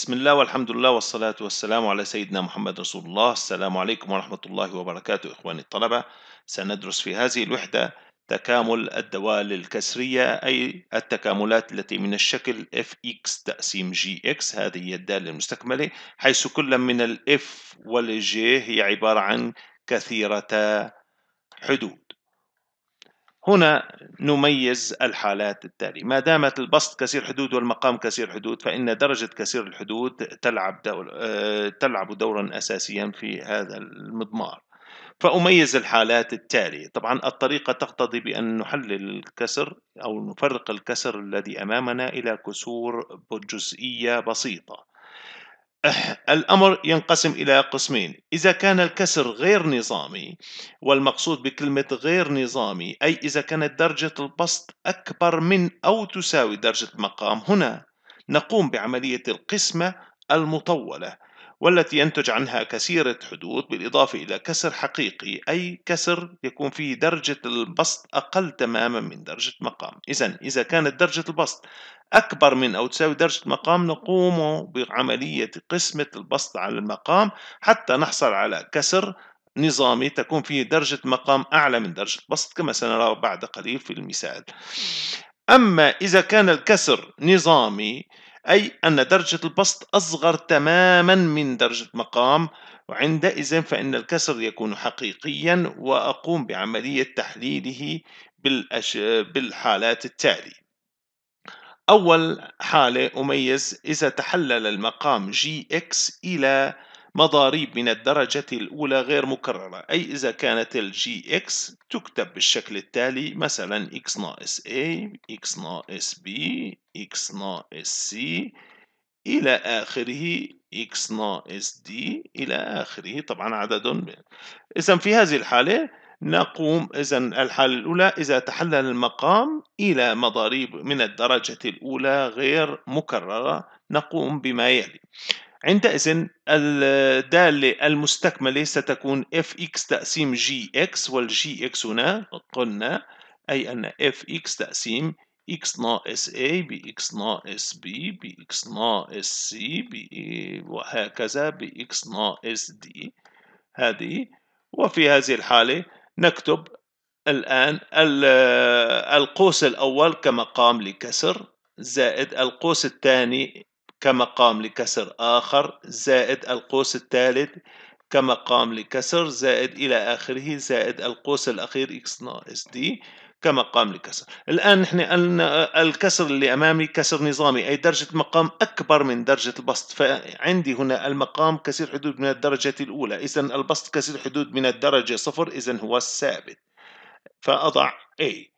بسم الله والحمد لله والصلاة والسلام على سيدنا محمد رسول الله السلام عليكم ورحمة الله وبركاته إخواني الطلبة سندرس في هذه الوحدة تكامل الدوال الكسرية أي التكاملات التي من الشكل fx تقسيم gx هذه هي الدالة المستكملة حيث كل من الاف f g هي عبارة عن كثيرة حدود هنا نميز الحالات التالية ما دامت البسط كسير حدود والمقام كسير حدود فإن درجة كسير الحدود تلعب, دور آه، تلعب دورا أساسيا في هذا المضمار فأميز الحالات التالية طبعا الطريقة تقتضي بأن نحلل الكسر أو نفرق الكسر الذي أمامنا إلى كسور جزئية بسيطة الأمر ينقسم إلى قسمين إذا كان الكسر غير نظامي والمقصود بكلمة غير نظامي أي إذا كانت درجة البسط أكبر من أو تساوي درجة مقام هنا نقوم بعملية القسمة المطولة والتي ينتج عنها كسيرة حدود بالإضافة إلى كسر حقيقي أي كسر يكون فيه درجة البسط أقل تماما من درجة مقام إذا إذا كانت درجة البسط أكبر من أو تساوي درجة مقام نقوم بعملية قسمة البسط على المقام حتى نحصل على كسر نظامي تكون فيه درجة مقام أعلى من درجة بسط كما سنرى بعد قليل في المثال أما إذا كان الكسر نظامي أي أن درجة البسط أصغر تماما من درجة مقام وعندئذ فإن الكسر يكون حقيقيا وأقوم بعملية تحليله بالأش... بالحالات التالية أول حالة أميز إذا تحلل المقام جي إكس إلى مضاريب من الدرجة الأولى غير مكررة أي إذا كانت ال Gx تكتب بالشكل التالي مثلا x ناقص A x ناقص B x ناقص C إلى آخره x ناقص D إلى آخره طبعا عدد إذا في هذه الحالة نقوم إذا الحالة الأولى إذا تحلل المقام إلى مضاريب من الدرجة الأولى غير مكررة نقوم بما يلي عندئذ الدالة المستكملة ستكون fx تقسيم gx والجي اكس هنا قلنا أي أن fx تقسيم x ناقص a بx ناقص b بx ناقص c وهكذا بx ناقص d هذه وفي هذه الحالة نكتب الآن القوس الأول كمقام لكسر زائد القوس الثاني كمقام لكسر آخر زائد القوس الثالث كمقام لكسر زائد إلى آخره زائد القوس الأخير x ناقص d كمقام لكسر الآن نحن أن الكسر اللي أمامي كسر نظامي أي درجة مقام أكبر من درجة البسط فعندي هنا المقام كسير حدود من الدرجة الأولى إذا البسط كسير حدود من الدرجة صفر إذا هو الثابت فأضع A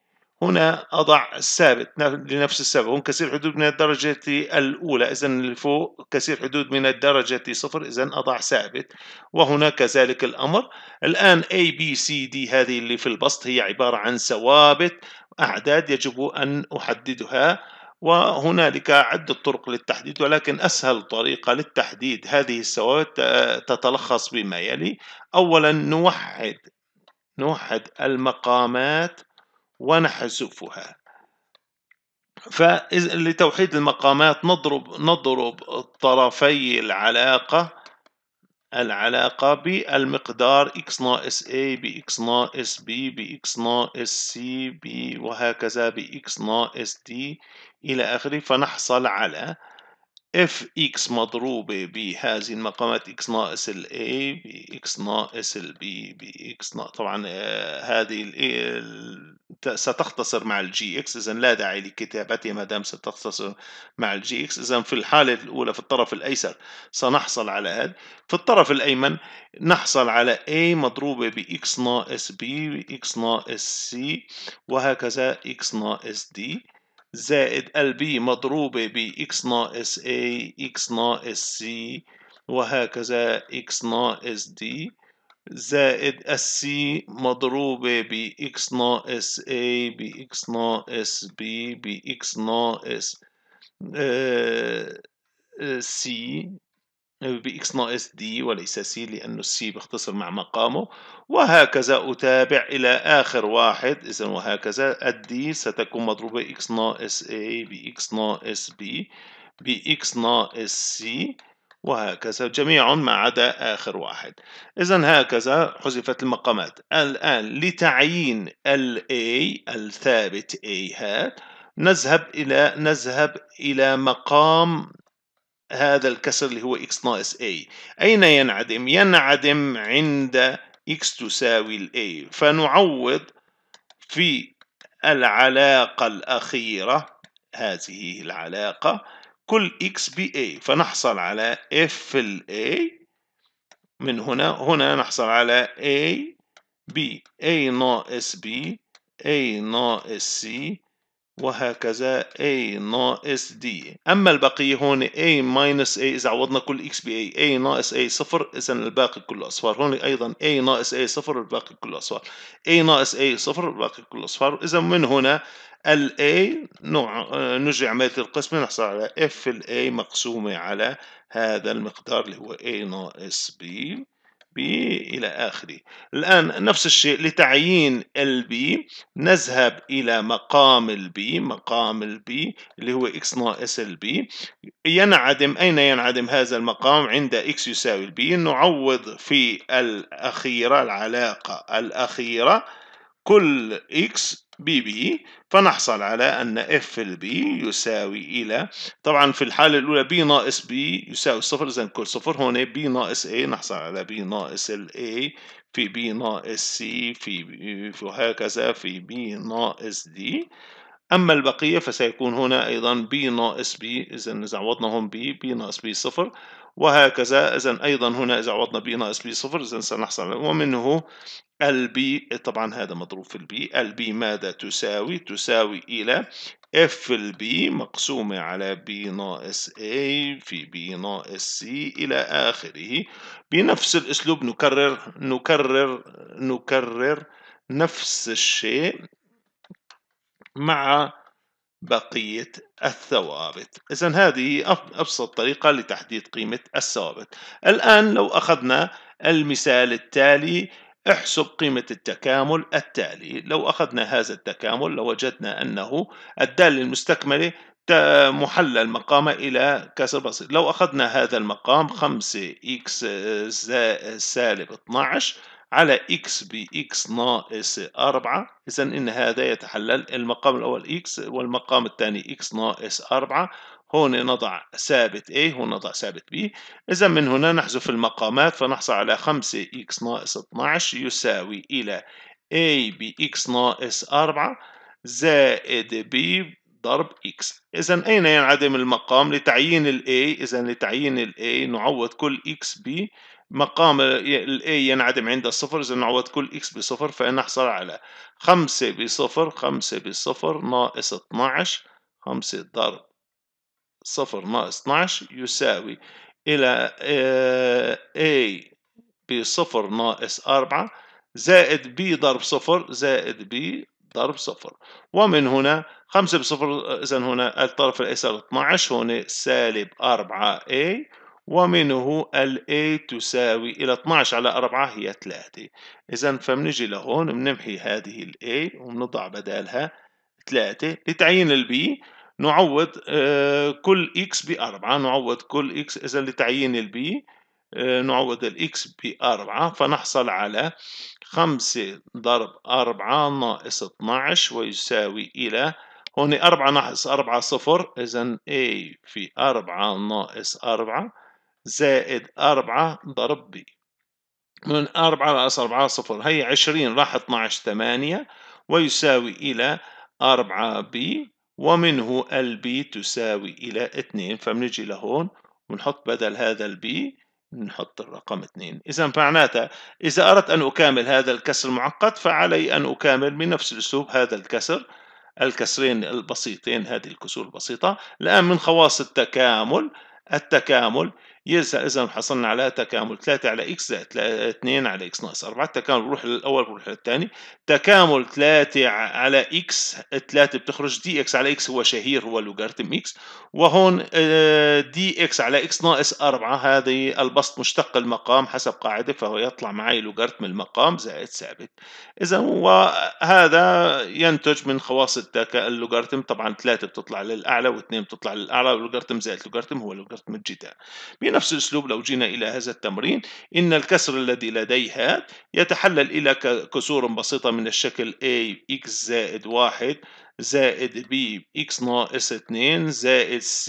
هنا أضع ثابت لنفس السبب هون كثير حدود من الدرجة الأولى إذا اللي فوق كثير حدود من الدرجة صفر إذا أضع ثابت وهنا كذلك الأمر الآن A B C D هذه اللي في البسط هي عبارة عن ثوابت أعداد يجب أن أحددها وهنالك عدة طرق للتحديد ولكن أسهل طريقة للتحديد هذه الثوابت آه، تتلخص بما يلي أولا نوحد نوحد المقامات ونحذفها فلتوحيد المقامات نضرب نضرب طرفي العلاقة العلاقة بالمقدار x ناقص a ب x ناقص b ب x ناقص c ب وهكذا ب x ناقص d إلى آخره فنحصل على اف اكس مضروبة بهذه المقامات اكس ناقص ال A بإكس ناقص ال B بإكس ناقص طبعا آه، هذه ال ستختصر مع الجي اكس إذا لا داعي لكتابتها ما دام ستختصر مع الجي اكس إذا في الحالة الأولى في الطرف الأيسر سنحصل على هذا في الطرف الأيمن نحصل على A مضروبة بإكس ناقص B بإكس ناقص C وهكذا إكس ناقص D زائد ال ال-B مضروبة X ناقص A X ناقص C وهكذا X ناقص D زائد السي مضروبة X ناقص A X ناقص B X ناقص آه، آه، C بإكس ناقص دي وليس سي لأنه السي بيختصر مع مقامه وهكذا أتابع إلى آخر واحد إذا وهكذا الدي ستكون مضروبة إكس ناقص A بإكس ناقص B بإكس ناقص سي وهكذا جميع ما عدا آخر واحد إذا هكذا حذفت المقامات الآن لتعيين ال A الثابت A هات نذهب إلى نذهب إلى مقام هذا الكسر اللي هو x ناقص a أين ينعدم؟ ينعدم عند x تساوي ال a فنعوض في العلاقة الأخيرة هذه العلاقة كل x ب a فنحصل على f ال a من هنا هنا نحصل على a b a ناقص b a ناقص c وهكذا A ناقص D أما البقية هون A ماينس A إذا عوضنا كل X ب A A ناقص A صفر إذا الباقي كله أصفار هون أيضا A ناقص A صفر الباقي كله أصفار A ناقص A صفر الباقي كله أصفار إذا من هنا ال A نوع آه، نجري عملية القسمة نحصل على F ال A مقسومة على هذا المقدار اللي هو A ناقص B بي إلى آخره الآن نفس الشيء لتعيين البي نذهب إلى مقام البي مقام البي اللي هو إكس ناقص البي ينعدم أين ينعدم هذا المقام عند إكس يساوي البي نعوض في الأخيرة العلاقة الأخيرة كل إكس بي بي فنحصل على أن اف البي يساوي إلى طبعا في الحالة الأولى بي ناقص بي يساوي صفر إذا كل صفر هون بي ناقص A نحصل على بي ناقص ال A في بي ناقص C في وهكذا في بي ناقص D أما البقية فسيكون هنا أيضا بي ناقص بي إذا إذا عوضنا هون بي بي ناقص بي صفر وهكذا إذا أيضا هنا إذا عوضنا بي ناقص بي صفر إذا سنحصل ومنه البي طبعا هذا مضروب في البي البي ماذا تساوي تساوي إلى اف البي مقسومة على بي ناقص A في بي ناقص C إلى آخره بنفس الأسلوب نكرر نكرر نكرر نفس الشيء مع بقية الثوابت إذا هذه أبسط طريقة لتحديد قيمة الثوابت الآن لو أخذنا المثال التالي احسب قيمة التكامل التالي لو أخذنا هذا التكامل لوجدنا لو أنه الدالة المستكملة محلل المقام إلى كسر بسيط لو أخذنا هذا المقام 5x سالب 12 على x ب x ناقص 4 إذا إن هذا يتحلل المقام الأول x والمقام الثاني x ناقص 4 هون نضع ثابت A هون نضع ثابت B إذا من هنا نحذف المقامات فنحصل على 5x ناقص 12 يساوي إلى A ب x ناقص 4 زائد B ضرب x إذا أين ينعدم المقام لتعيين ال a إذا لتعيين ال a نعوض كل x ب مقام ال a ينعدم عند الصفر إذا نعوض كل x بصفر فنحصل على 5 بصفر 5 بصفر ناقص 12 5 ضرب صفر ناقص 12 يساوي إلى آه، a بصفر ناقص 4 زائد b ضرب صفر زائد b ضرب صفر ومن هنا خمسة بصفر إذا هنا الطرف الأيسر 12 هون سالب 4 A ومنه ال A تساوي إلى 12 على 4 هي 3 إذا فبنجي لهون بنمحي هذه ال A وبنضع بدالها 3 لتعيين ال B نعوض آه، كل X ب 4 نعوض كل X إذا لتعيين ال B آه، نعوض ال X ب 4 فنحصل على 5 ضرب 4 ناقص 12 ويساوي إلى هون 4 ناقص 4 صفر إذا A في 4 ناقص 4 زائد 4 ضرب B من 4 ناقص 4 صفر هي 20 راح 12 8 ويساوي إلى 4 B ومنه البي تساوي إلى 2 فبنجي لهون ونحط بدل هذا البي نحط الرقم 2 إذا معناتها إذا أردت أن أكامل هذا الكسر المعقد فعلي أن أكامل بنفس الأسلوب هذا الكسر الكسرين البسيطين هذه الكسور البسيطة الآن من خواص التكامل التكامل يرجع اذا حصلنا على تكامل 3 على اكس زائد 2 على اكس ناقص 4 التكامل بروح للاول بروح للثاني تكامل 3 على اكس 3 بتخرج دي اكس على اكس هو شهير هو لوغاريتم اكس وهون آه، دي اكس على اكس ناقص 4 هذه البسط مشتق المقام حسب قاعده فهو يطلع معي لوغاريتم المقام زائد ثابت اذا وهذا ينتج من خواص اللوغاريتم طبعا 3 بتطلع للاعلى و2 بتطلع للاعلى لوغارتم زائد لوغاريتم هو لوغاريتم الجداء بنفس الأسلوب لو جينا إلى هذا التمرين إن الكسر الذي لديها يتحلل إلى كسور بسيطة من الشكل A x زائد واحد زائد b x ناقص 2 زائد c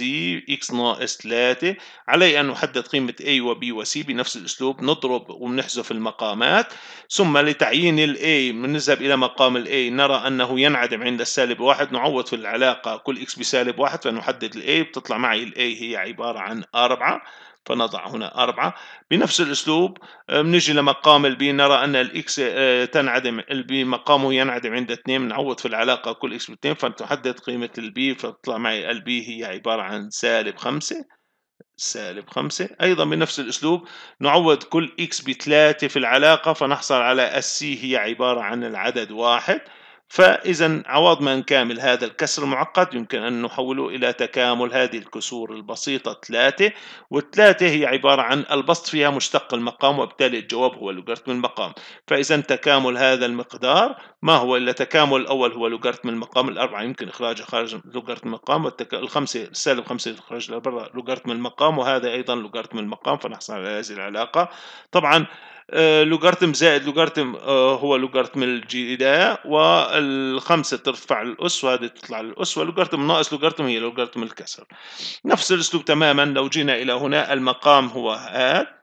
x ناقص 3 علي أن نحدد قيمة a و b و c بنفس الأسلوب نضرب ونحذف المقامات ثم لتعيين ال a نذهب إلى مقام ال a نرى أنه ينعدم عند السالب واحد نعوض في العلاقة كل x بسالب واحد فنحدد ال a بتطلع معي ال a هي عبارة عن 4 فنضع هنا أربعة بنفس الأسلوب آه، بنجي لمقام البي نرى أن الإكس آه، تنعدم البي مقامه ينعدم عند اثنين نعوض في العلاقة كل إكس باثنين فتحدد قيمة البي فتطلع معي البي هي عبارة عن سالب خمسة سالب خمسة أيضا بنفس الأسلوب نعوض كل إكس بثلاثة في العلاقة فنحصل على السي هي عبارة عن العدد واحد فإذا عوض من كامل هذا الكسر المعقد يمكن أن نحوله إلى تكامل هذه الكسور البسيطة 3 والثلاثة هي عبارة عن البسط فيها مشتق المقام وبالتالي الجواب هو لوغاريتم المقام فإذا تكامل هذا المقدار ما هو إلا تكامل الأول هو لوغاريتم المقام الأربعة يمكن إخراجها خارج لوغاريتم المقام والخمسة الخمسة السالب خمسة يخرج لبرا لوغاريتم المقام وهذا أيضا لوغاريتم المقام فنحصل على هذه العلاقة طبعا آه، لوغارتم زائد لوغارتم آه، هو لوغارتم الجداية والخمسة ترفع الأس وهذه تطلع الأس ولوغارتم ناقص لوغارتم هي لوغارتم الكسر نفس الأسلوب تماما لو جينا إلى هنا المقام هو هذا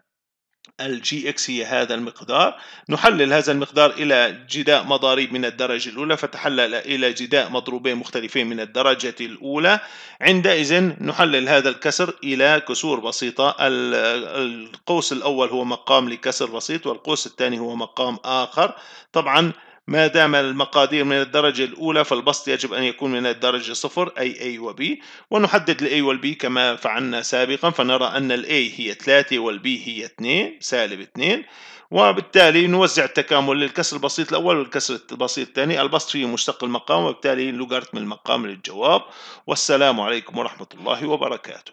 الجي اكس هي هذا المقدار نحلل هذا المقدار إلى جداء مضاري من الدرجة الأولى فتحلل إلى جداء مضروبين مختلفين من الدرجة الأولى عندئذ نحلل هذا الكسر إلى كسور بسيطة القوس الأول هو مقام لكسر بسيط والقوس الثاني هو مقام آخر طبعا ما دام المقادير من الدرجة الأولى فالبسط يجب أن يكون من الدرجة صفر أي A و B ونحدد الـ A وال B كما فعلنا سابقا فنرى أن الـ A هي 3 والـ B هي 2 سالب 2 وبالتالي نوزع التكامل للكسر البسيط الأول والكسر البسيط الثاني البسط فيه مشتق المقام وبالتالي لوغاريتم المقام للجواب والسلام عليكم ورحمة الله وبركاته